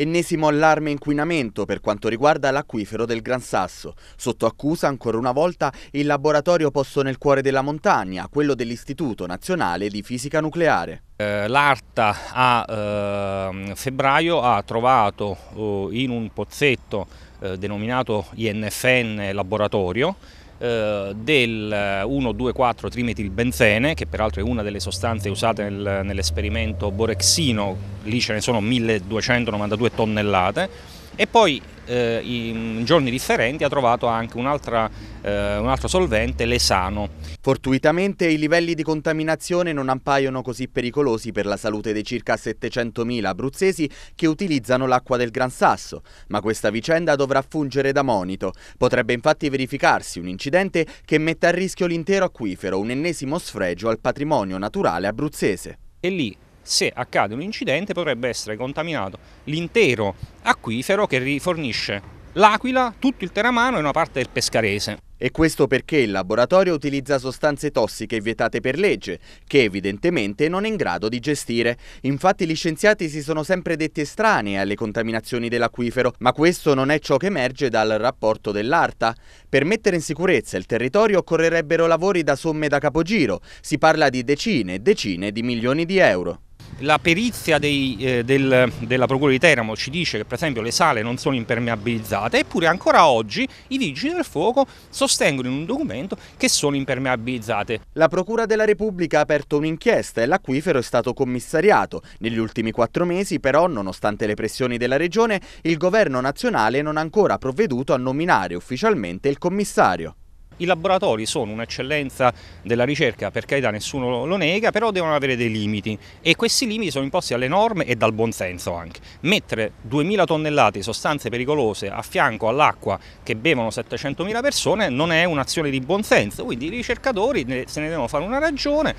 Ennesimo allarme inquinamento per quanto riguarda l'acquifero del Gran Sasso. Sotto accusa ancora una volta il laboratorio posto nel cuore della montagna, quello dell'Istituto Nazionale di Fisica Nucleare. Eh, L'ARTA a ehm, febbraio ha trovato eh, in un pozzetto eh, denominato INFN Laboratorio eh, del 1,2,4 trimetilbenzene, che peraltro è una delle sostanze usate nel, nell'esperimento borexino, lì ce ne sono 1292 tonnellate, e poi eh, in giorni differenti ha trovato anche un, eh, un altro solvente, l'esano, Fortuitamente i livelli di contaminazione non appaiono così pericolosi per la salute dei circa 700.000 abruzzesi che utilizzano l'acqua del Gran Sasso, ma questa vicenda dovrà fungere da monito. Potrebbe infatti verificarsi un incidente che metta a rischio l'intero acquifero, un ennesimo sfregio al patrimonio naturale abruzzese. E lì se accade un incidente potrebbe essere contaminato l'intero acquifero che rifornisce l'Aquila, tutto il Teramano e una parte del Pescarese. E questo perché il laboratorio utilizza sostanze tossiche vietate per legge, che evidentemente non è in grado di gestire. Infatti gli scienziati si sono sempre detti estranei alle contaminazioni dell'acquifero, ma questo non è ciò che emerge dal rapporto dell'ARTA. Per mettere in sicurezza il territorio occorrerebbero lavori da somme da capogiro, si parla di decine e decine di milioni di euro. La perizia dei, eh, del, della Procura di Teramo ci dice che per esempio le sale non sono impermeabilizzate, eppure ancora oggi i vigili del fuoco sostengono in un documento che sono impermeabilizzate. La Procura della Repubblica ha aperto un'inchiesta e l'acquifero è stato commissariato. Negli ultimi quattro mesi però, nonostante le pressioni della Regione, il governo nazionale non ha ancora provveduto a nominare ufficialmente il commissario. I laboratori sono un'eccellenza della ricerca, per carità nessuno lo nega, però devono avere dei limiti e questi limiti sono imposti dalle norme e dal buonsenso anche. Mettere 2000 tonnellate di sostanze pericolose a fianco all'acqua che bevono 700.000 persone non è un'azione di buonsenso, quindi i ricercatori se ne devono fare una ragione,